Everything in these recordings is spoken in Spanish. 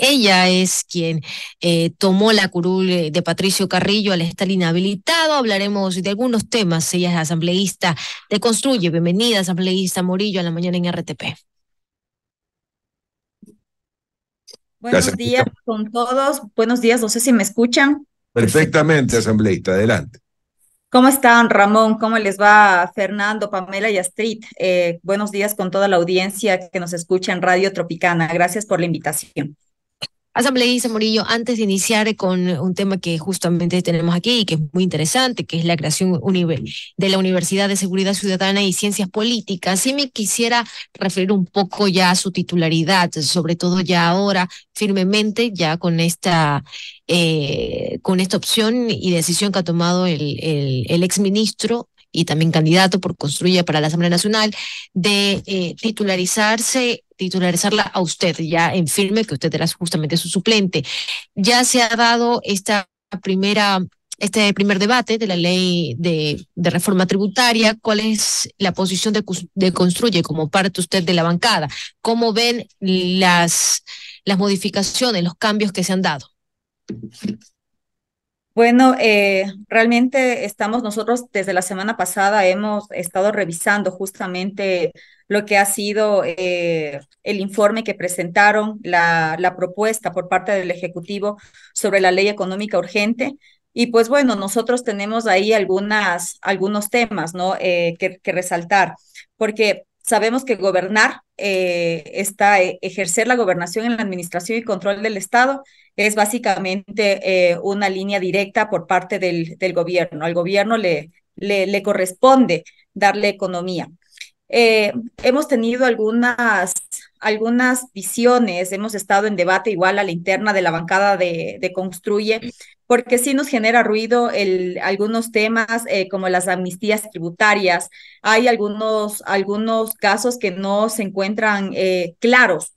Ella es quien eh, tomó la curul eh, de Patricio Carrillo al estar inhabilitado. Hablaremos de algunos temas. Ella es asambleísta de Construye. Bienvenida, asambleísta Morillo, a la mañana en RTP. Buenos días con todos. Buenos días, no sé si me escuchan. Perfectamente, asambleísta, adelante. ¿Cómo están, Ramón? ¿Cómo les va, Fernando, Pamela y Astrid? Eh, buenos días con toda la audiencia que nos escucha en Radio Tropicana. Gracias por la invitación. Asambleísta Morillo, antes de iniciar con un tema que justamente tenemos aquí y que es muy interesante, que es la creación de la Universidad de Seguridad Ciudadana y Ciencias Políticas, sí me quisiera referir un poco ya a su titularidad, sobre todo ya ahora firmemente, ya con esta, eh, con esta opción y decisión que ha tomado el, el, exministro y también candidato por Construya para la Asamblea Nacional, de eh, titularizarse titularizarla a usted, ya en firme que usted era justamente su suplente. Ya se ha dado esta primera este primer debate de la ley de, reforma tributaria, cuál es la posición de, de Construye como parte usted de la bancada, cómo ven las, las modificaciones, los cambios que se han dado. Bueno, eh, realmente estamos nosotros desde la semana pasada hemos estado revisando justamente lo que ha sido eh, el informe que presentaron, la, propuesta por parte del Ejecutivo sobre la ley económica urgente, y pues bueno, nosotros tenemos ahí algunas, algunos temas ¿no? Eh, que, resaltar, porque sabemos que gobernar, eh, está, ejercer la gobernación en la administración y control del Estado es básicamente una línea directa por parte del, gobierno. Al gobierno le, le corresponde darle economía. Eh, hemos tenido algunas, algunas visiones, hemos estado en debate igual a la interna de la bancada de, de Construye, porque sí nos genera ruido el, algunos temas eh, como las amnistías tributarias. Hay algunos, algunos casos que no se encuentran eh, claros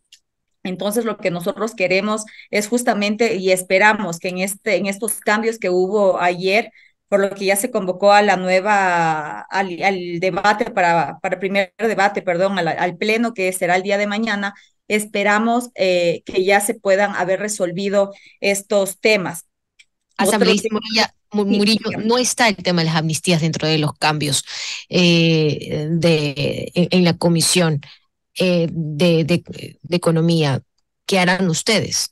entonces, lo que nosotros queremos es justamente y esperamos que en, este, en estos cambios que hubo ayer por lo que ya se convocó a la nueva, al, debate, para, para primer debate, perdón, al, pleno que será el día de mañana. Esperamos eh, que ya se puedan haber resolvido estos temas. Murillo, no está el tema de las amnistías dentro de los cambios eh, de, en la Comisión eh, de, de Economía. ¿Qué harán ustedes?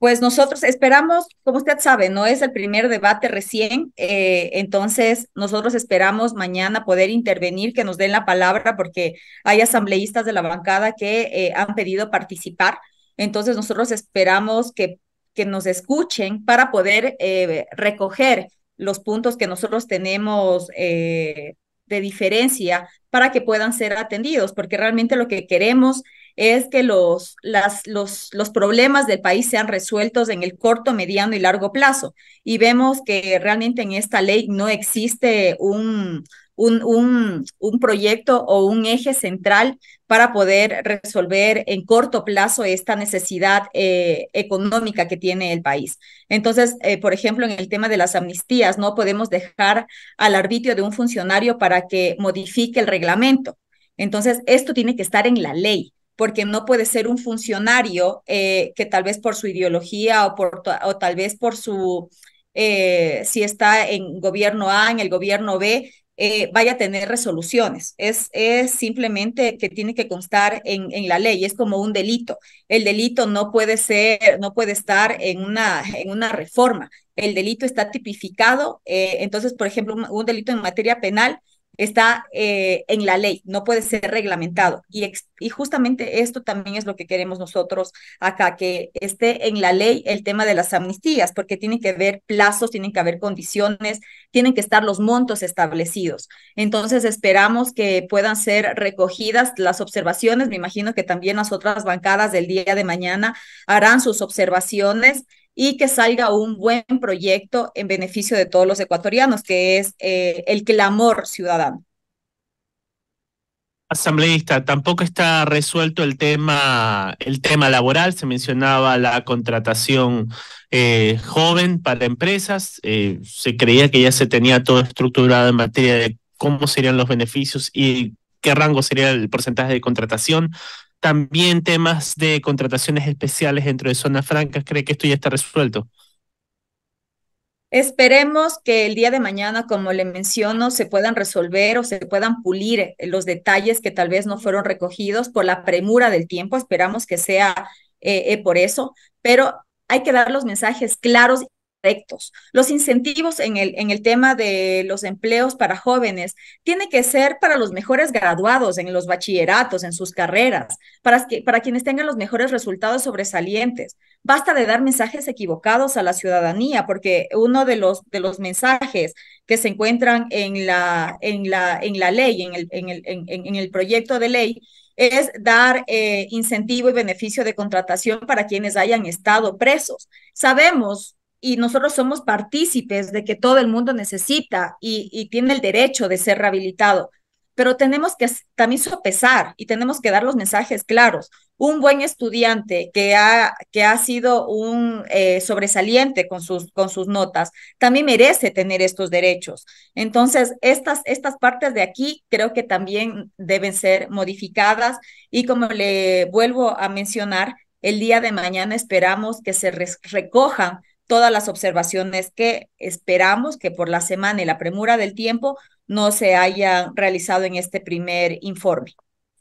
Pues nosotros esperamos, como usted sabe, no es el primer debate recién, eh, entonces nosotros esperamos mañana poder intervenir, que nos den la palabra, porque hay asambleístas de la bancada que eh, han pedido participar, entonces nosotros esperamos que, que nos escuchen para poder eh, recoger los puntos que nosotros tenemos de diferencia para que puedan ser atendidos, porque realmente lo que queremos es que los, las, los, los problemas del país sean resueltos en el corto, mediano y largo plazo. Y vemos que realmente en esta ley no existe un, un, proyecto o un eje central para poder resolver en corto plazo esta necesidad eh, económica que tiene el país. Entonces, eh, por ejemplo, en el tema de las amnistías, no podemos dejar al arbitrio de un funcionario para que modifique el reglamento. Entonces, esto tiene que estar en la ley porque no puede ser un funcionario eh, que tal vez por su ideología o, por, o tal vez por su, si está en gobierno A, en el gobierno B, eh, vaya a tener resoluciones. Es, es simplemente que tiene que constar en, en, la ley, es como un delito. El delito no puede ser, no puede estar en una, en una reforma. El delito está tipificado, eh, entonces, por ejemplo, un delito en materia penal está eh, en la ley, no puede ser reglamentado. Y, y justamente esto también es lo que queremos nosotros acá, que esté en la ley el tema de las amnistías, porque tienen que haber plazos, tienen que haber condiciones, tienen que estar los montos establecidos. Entonces esperamos que puedan ser recogidas las observaciones. Me imagino que también las otras bancadas del día de mañana harán sus observaciones y que salga un buen proyecto en beneficio de todos los ecuatorianos, que es eh, el clamor ciudadano. Asambleísta, tampoco está resuelto el tema, el tema laboral. Se mencionaba la contratación eh, joven para empresas. Eh, se creía que ya se tenía todo estructurado en materia de cómo serían los beneficios y qué rango sería el porcentaje de contratación. También temas de contrataciones especiales dentro de zonas francas. ¿Cree que esto ya está resuelto? Esperemos que el día de mañana, como le menciono, se puedan resolver o se puedan pulir los detalles que tal vez no fueron recogidos por la premura del tiempo. Esperamos que sea eh, eh, por eso, pero hay que dar los mensajes claros los incentivos en el, en el tema de los empleos para jóvenes tiene que ser para los mejores graduados en los bachilleratos, en sus carreras, para, para quienes tengan los mejores resultados sobresalientes. Basta de dar mensajes equivocados a la ciudadanía, porque uno de los, de los mensajes que se encuentran en la, en la, en la ley, en el, en, el, en, el proyecto de ley, es dar eh, incentivo y beneficio de contratación para quienes hayan estado presos. Sabemos y nosotros somos partícipes de que todo el mundo necesita y, y tiene el derecho de ser rehabilitado, pero tenemos que también sopesar y tenemos que dar los mensajes claros. Un buen estudiante que ha, que ha sido un eh, sobresaliente con sus, con sus notas también merece tener estos derechos. Entonces, estas, estas partes de aquí creo que también deben ser modificadas y como le vuelvo a mencionar, el día de mañana esperamos que se recojan todas las observaciones que esperamos que por la semana y la premura del tiempo no se hayan realizado en este primer informe.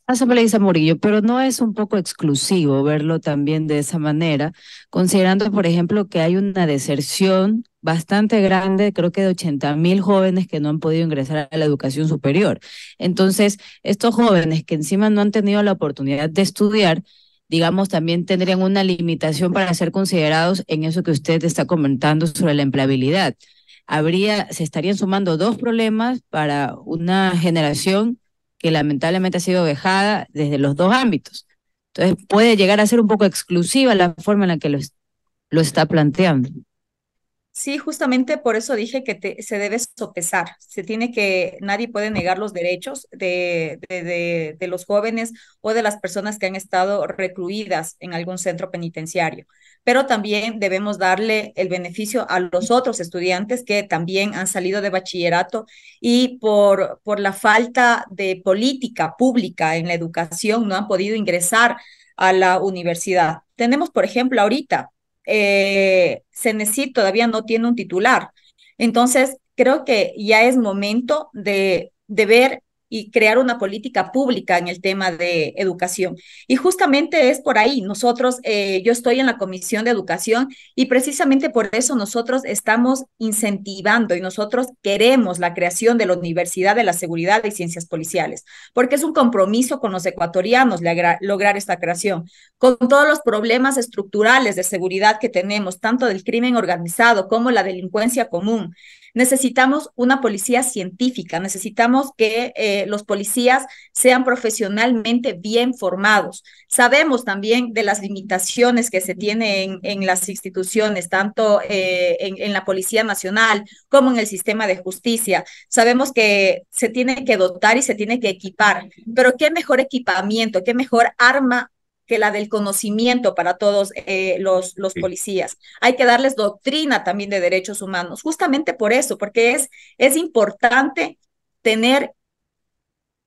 Asamblea ah, Murillo, pero no es un poco exclusivo verlo también de esa manera, considerando, por ejemplo, que hay una deserción bastante grande, creo que de 80 mil jóvenes que no han podido ingresar a la educación superior. Entonces, estos jóvenes que encima no han tenido la oportunidad de estudiar, digamos, también tendrían una limitación para ser considerados en eso que usted está comentando sobre la empleabilidad. Habría, se estarían sumando dos problemas para una generación que lamentablemente ha sido vejada desde los dos ámbitos. Entonces puede llegar a ser un poco exclusiva la forma en la que lo, lo está planteando. Sí, justamente por eso dije que se debe sopesar. Se tiene que, nadie puede negar los derechos de, los jóvenes o de las personas que han estado recluidas en algún centro penitenciario. Pero también debemos darle el beneficio a los otros estudiantes que también han salido de bachillerato y por, por la falta de política pública en la educación no han podido ingresar a la universidad. Tenemos, por ejemplo, ahorita eh, todavía no tiene un titular. Entonces, creo que ya es momento de, de ver y crear una política pública en el tema de educación. Y justamente es por ahí, nosotros, eh, yo estoy en la Comisión de Educación y precisamente por eso nosotros estamos incentivando y nosotros queremos la creación de la Universidad de la Seguridad y Ciencias Policiales, porque es un compromiso con los ecuatorianos lograr esta creación, con todos los problemas estructurales de seguridad que tenemos, tanto del crimen organizado como la delincuencia común necesitamos una policía científica, necesitamos que eh, los policías sean profesionalmente bien formados. Sabemos también de las limitaciones que se tienen en, las instituciones, tanto eh, en, en la Policía Nacional como en el sistema de justicia. Sabemos que se tiene que dotar y se tiene que equipar, pero qué mejor equipamiento, qué mejor arma que la del conocimiento para todos eh, los, policías. Hay que darles doctrina también de derechos humanos, justamente por eso, porque es, es importante tener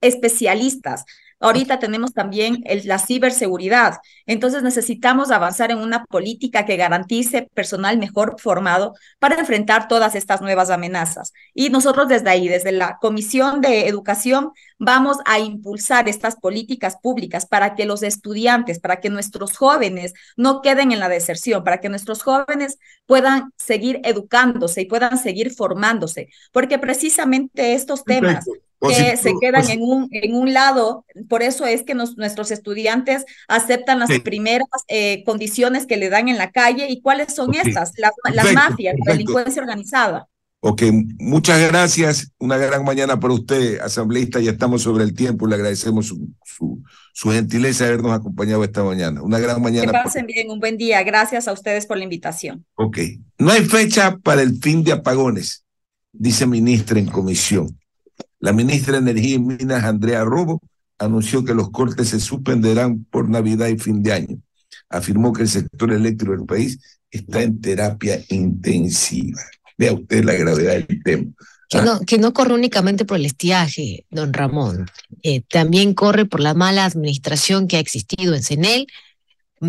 especialistas, Ahorita tenemos también la ciberseguridad. Entonces necesitamos avanzar en una política que garantice personal mejor formado para enfrentar todas estas nuevas amenazas. Y nosotros desde ahí, desde la Comisión de Educación, vamos a impulsar estas políticas públicas para que los estudiantes, para que nuestros jóvenes no queden en la deserción, para que nuestros jóvenes puedan seguir educándose y puedan seguir formándose, porque precisamente estos temas que se quedan pues en, un, en un lado. Por eso es que nuestros estudiantes aceptan las primeras eh, condiciones que le dan en la calle. ¿Y cuáles son estas? Las, las mafias, la delincuencia organizada. Ok, muchas gracias. Una gran mañana para usted, asambleísta. Ya estamos sobre el tiempo. Le agradecemos su, su, gentileza de habernos acompañado esta mañana. Una gran mañana. Que pasen bien, un buen día. Gracias a ustedes por la invitación. Ok, no hay fecha para el fin de apagones, dice ministra en comisión. La ministra de Energía y Minas, Andrea Robo, anunció que los cortes se suspenderán por Navidad y fin de año. Afirmó que el sector eléctrico del país está en terapia intensiva. Vea usted la gravedad del tema. Que ah. no, que no, corre únicamente por el estiaje, don Ramón, eh, también corre por la mala administración que ha existido en CENEL,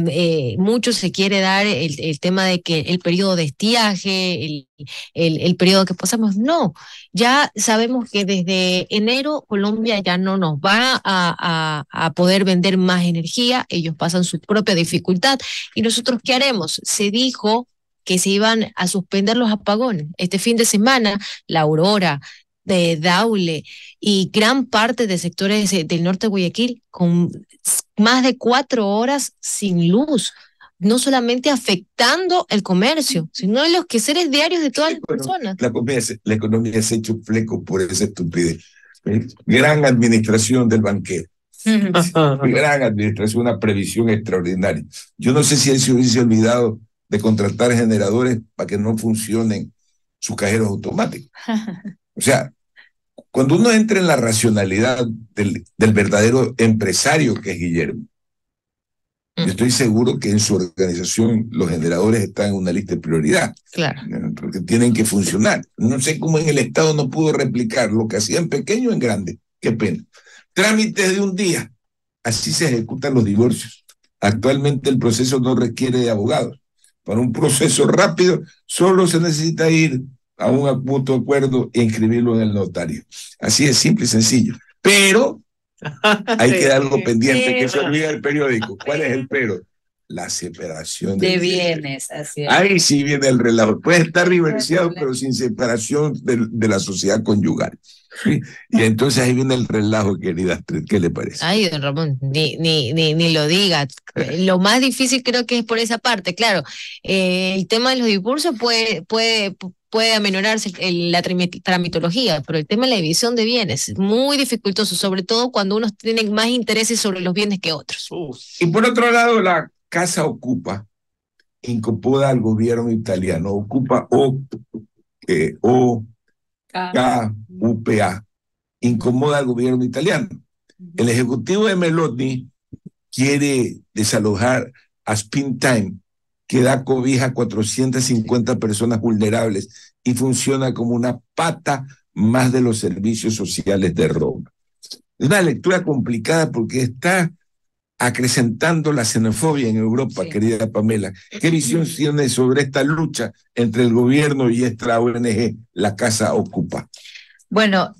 eh, mucho se quiere dar el, tema de que el periodo de estiaje, el, el, periodo que pasamos, no, ya sabemos que desde enero Colombia ya no nos va a, a poder vender más energía, ellos pasan su propia dificultad y nosotros qué haremos? Se dijo que se iban a suspender los apagones. Este fin de semana, la Aurora, de Daule y gran parte de sectores eh, del norte de Guayaquil con más de cuatro horas sin luz, no solamente afectando el comercio, sino en los quehaceres diarios de todas las personas. La economía, la economía se ha hecho fleco por esa estupidez. Eh, gran administración del banquero. gran administración, una previsión extraordinaria. Yo no sé si él se hubiese olvidado de contratar generadores para que no funcionen sus cajeros automáticos. O sea, cuando uno entra en la racionalidad del, verdadero empresario que es Guillermo, estoy seguro que en su organización los generadores están en una lista de prioridad. Claro. Porque tienen que funcionar. No sé cómo en el Estado no pudo replicar lo que hacía en pequeño en grande. Qué pena. Trámites de un día. Así se ejecutan los divorcios. Actualmente el proceso no requiere de abogados. Para un proceso rápido solo se necesita ir a un de acuerdo e inscribirlo en el notario. Así es simple y sencillo. Pero hay que algo pendiente, que se olvida el periódico. ¿Cuál es el pero? la separación de, bienes. Así es. Ahí sí viene el relajo. Puede estar divorciado, pero sin separación de, de la sociedad conyugal. Y entonces ahí viene el relajo, querida ¿Qué le parece? Ay, don Ramón, ni, ni, ni, lo diga. Lo más difícil creo que es por esa parte. Claro, eh, el tema de los divorcios puede, puede, puede amenorarse la tramitología, pero el tema de la división de bienes es muy dificultoso, sobre todo cuando unos tienen más intereses sobre los bienes que otros. Y por otro lado, la Casa Ocupa incomoda al gobierno italiano. Ocupa O, eh, o K, U, P, A. Incomoda al gobierno italiano. El ejecutivo de Melotti quiere desalojar a Spin Time, que da cobija a 450 personas vulnerables y funciona como una pata más de los servicios sociales de Roma. Es una lectura complicada porque está acrecentando la xenofobia en Europa, querida Pamela. ¿Qué visión tiene sobre esta lucha entre el gobierno y esta ONG, la Casa Ocupa? Bueno,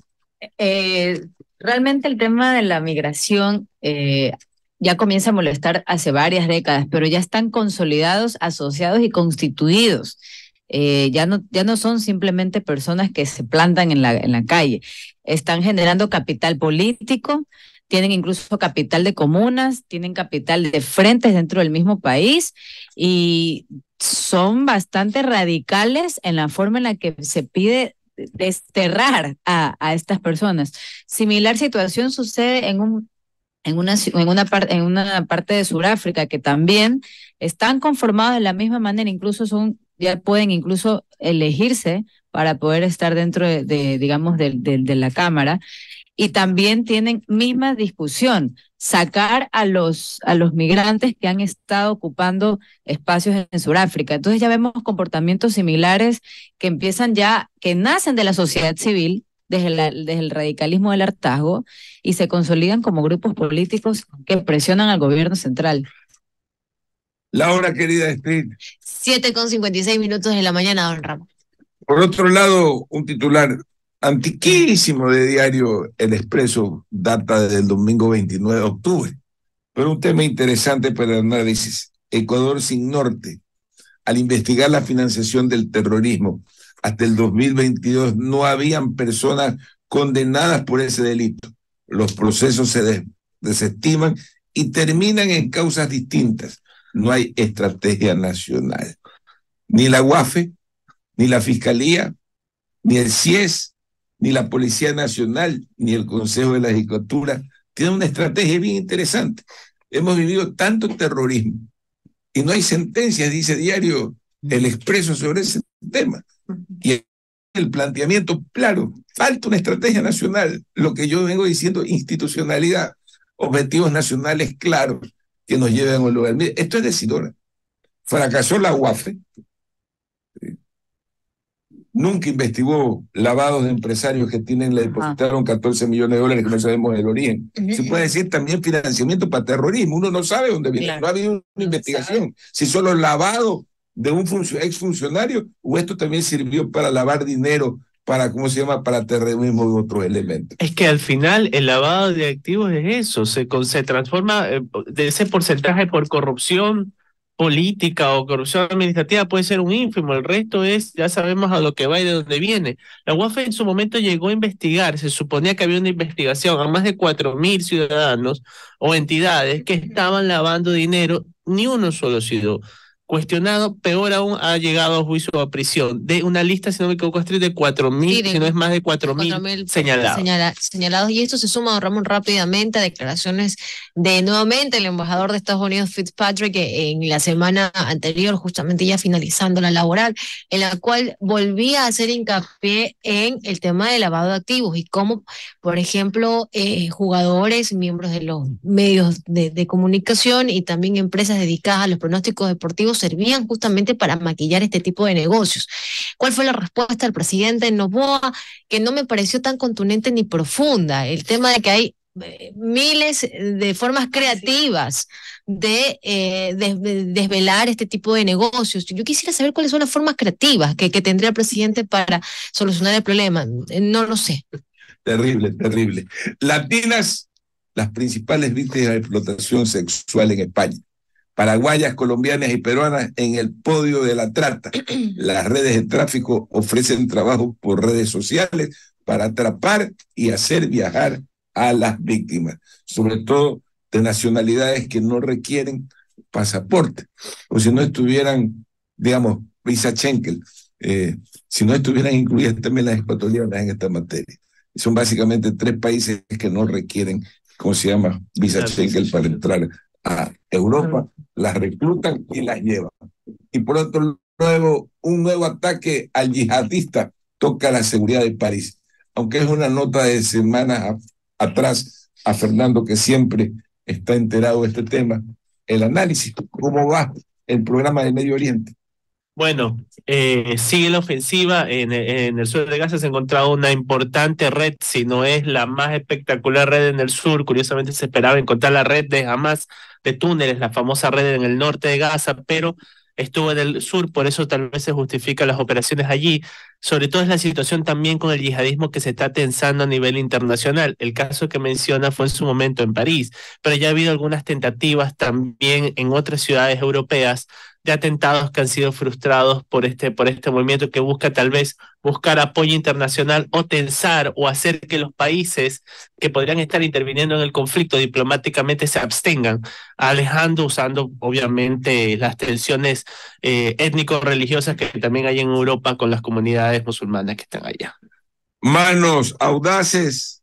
eh, realmente el tema de la migración eh, ya comienza a molestar hace varias décadas, pero ya están consolidados, asociados y constituidos. Eh, ya, no, ya no son simplemente personas que se plantan en la, en la calle, están generando capital político, tienen incluso capital de comunas, tienen capital de frentes dentro del mismo país y son bastante radicales en la forma en la que se pide desterrar a, estas personas. Similar situación sucede en un en una, en una, parte en una parte de Sudáfrica que también están conformados de la misma manera, incluso son, ya pueden incluso elegirse para poder estar dentro de, digamos, de, la Cámara y también tienen misma discusión, sacar a los, a los migrantes que han estado ocupando espacios en Sudáfrica. Entonces ya vemos comportamientos similares que empiezan ya, que nacen de la sociedad civil, desde, el radicalismo del hartazgo, y se consolidan como grupos políticos que presionan al gobierno central. Laura querida Steve. siete con seis minutos de la mañana, don Ramón. Por otro lado, un titular antiquísimo de diario El Expreso, data del domingo 29 de octubre. Pero un tema interesante para el análisis. Ecuador sin norte. Al investigar la financiación del terrorismo, hasta el 2022 no habían personas condenadas por ese delito. Los procesos se desestiman y terminan en causas distintas. No hay estrategia nacional. Ni la UAFE, ni la Fiscalía, ni el CIES, ni la Policía Nacional, ni el Consejo de la Agricultura, tienen una estrategia bien interesante. Hemos vivido tanto terrorismo y no hay sentencias, dice diario el expreso sobre ese tema. Y el planteamiento, claro, falta una estrategia nacional, lo que yo vengo diciendo, institucionalidad, objetivos nacionales claros que nos lleven a un lugar. Esto es decidora. Fracasó la UAFE, nunca investigó lavados de empresarios que tienen, le depositaron 14 millones de dólares que no sabemos el origen. Se puede decir también financiamiento para terrorismo, uno no sabe dónde viene, no ha habido una investigación. Si solo lavado de un exfuncionario o esto también sirvió para lavar dinero para, ¿cómo se llama?, para terrorismo de otro elemento. Es que al final el lavado de activos es eso, se, se transforma eh, de ese porcentaje por corrupción política o corrupción administrativa puede ser un ínfimo, el resto es, ya sabemos a lo que va y de dónde viene. La UAF en su momento llegó a investigar, se suponía que había una investigación a más de mil ciudadanos o entidades que estaban lavando dinero, ni uno solo sido cuestionado, peor aún ha llegado a juicio a prisión. De una lista, si no me equivoco, de cuatro mil, si no es más de cuatro mil señalados. señalados. Y esto se suma, don Ramón, rápidamente a declaraciones de nuevamente el embajador de Estados Unidos, Fitzpatrick, en la semana anterior, justamente ya finalizando la laboral, en la cual volvía a hacer hincapié en el tema de lavado de activos y cómo, por ejemplo, eh, jugadores, miembros de los medios de comunicación y también empresas dedicadas a los pronósticos deportivos servían justamente para maquillar este tipo de negocios. ¿Cuál fue la respuesta del presidente Novoa? Que no me pareció tan contundente ni profunda. El tema de que hay eh, miles de formas creativas eh, de, desvelar este tipo de negocios. Yo quisiera saber cuáles son las formas creativas que, que tendría el presidente para solucionar el problema. No lo sé. Terrible, terrible. Latinas, las principales víctimas de explotación sexual en España paraguayas, colombianas y peruanas en el podio de la trata. Las redes de tráfico ofrecen trabajo por redes sociales para atrapar y hacer viajar a las víctimas, sobre todo de nacionalidades que no requieren pasaporte, o si no estuvieran, digamos, visa Schenkel, eh, si no estuvieran incluidas también las ecuatorianas en esta materia. Son básicamente tres países que no requieren, ¿cómo se llama? Visa Schenkel para entrar a Europa, las reclutan y las llevan. Y por otro lado, un nuevo ataque al yihadista toca la seguridad de París. Aunque es una nota de semanas atrás a Fernando, que siempre está enterado de este tema, el análisis, cómo va el programa de Medio Oriente. Bueno, eh, sigue la ofensiva. En, en, el sur de Gaza se ha encontrado una importante red, si no es la más espectacular red en el sur. Curiosamente se esperaba encontrar la red de Hamas de túneles, la famosa red en el norte de Gaza, pero estuvo en el sur, por eso tal vez se justifica las operaciones allí. Sobre todo es la situación también con el yihadismo que se está tensando a nivel internacional. El caso que menciona fue en su momento en París, pero ya ha habido algunas tentativas también en otras ciudades europeas de atentados que han sido frustrados por este, por este movimiento que busca tal vez buscar apoyo internacional o tensar o hacer que los países que podrían estar interviniendo en el conflicto diplomáticamente se abstengan, alejando, usando obviamente las tensiones eh, étnico-religiosas que también hay en Europa con las comunidades musulmanas que están allá. Manos audaces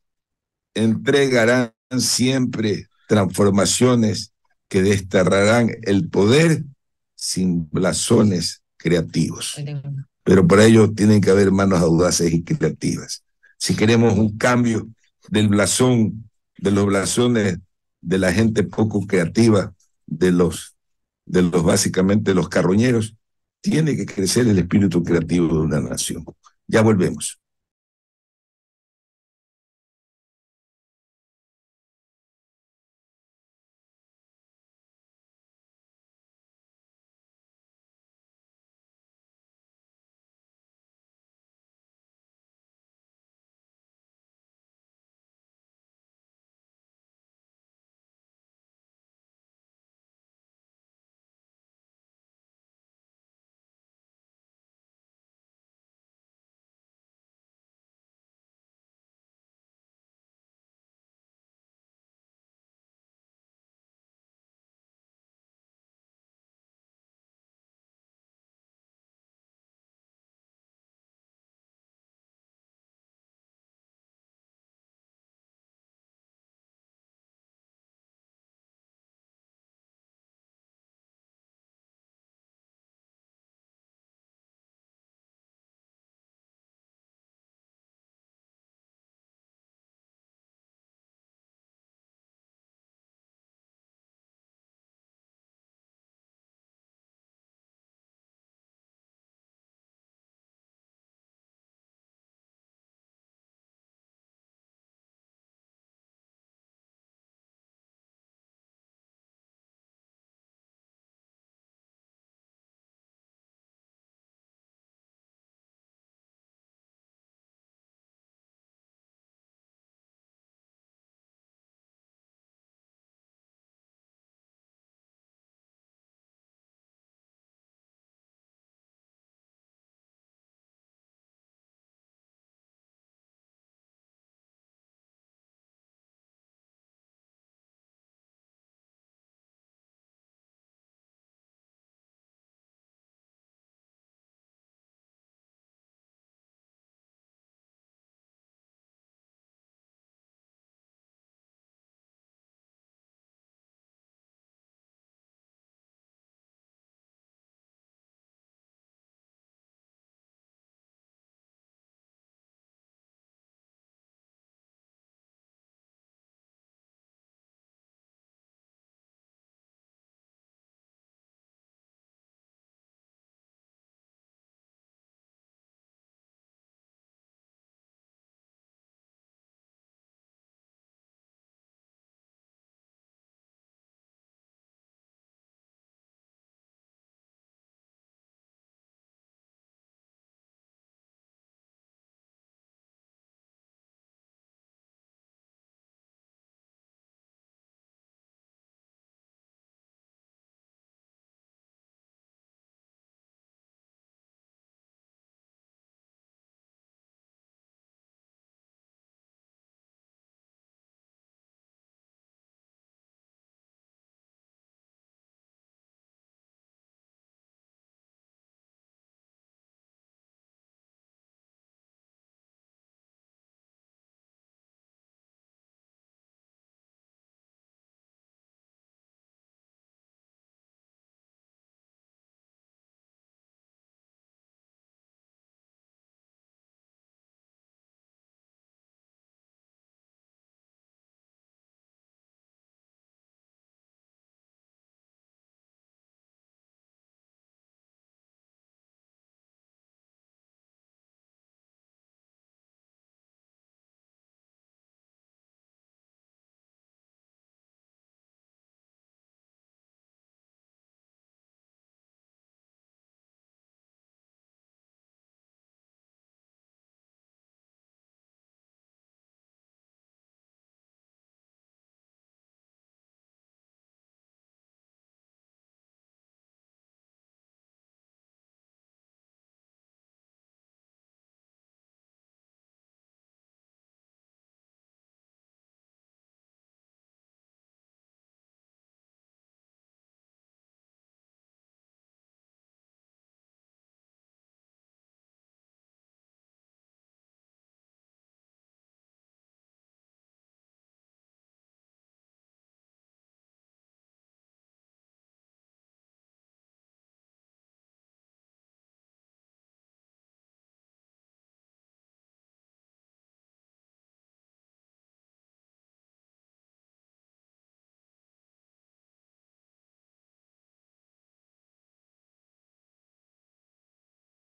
entregarán siempre transformaciones que desterrarán el poder sin blasones creativos. Pero para ello tienen que haber manos audaces y creativas. Si queremos un cambio del blasón, de los blasones de la gente poco creativa, de los, de los básicamente los carroñeros, tiene que crecer el espíritu creativo de una nación. Ya volvemos.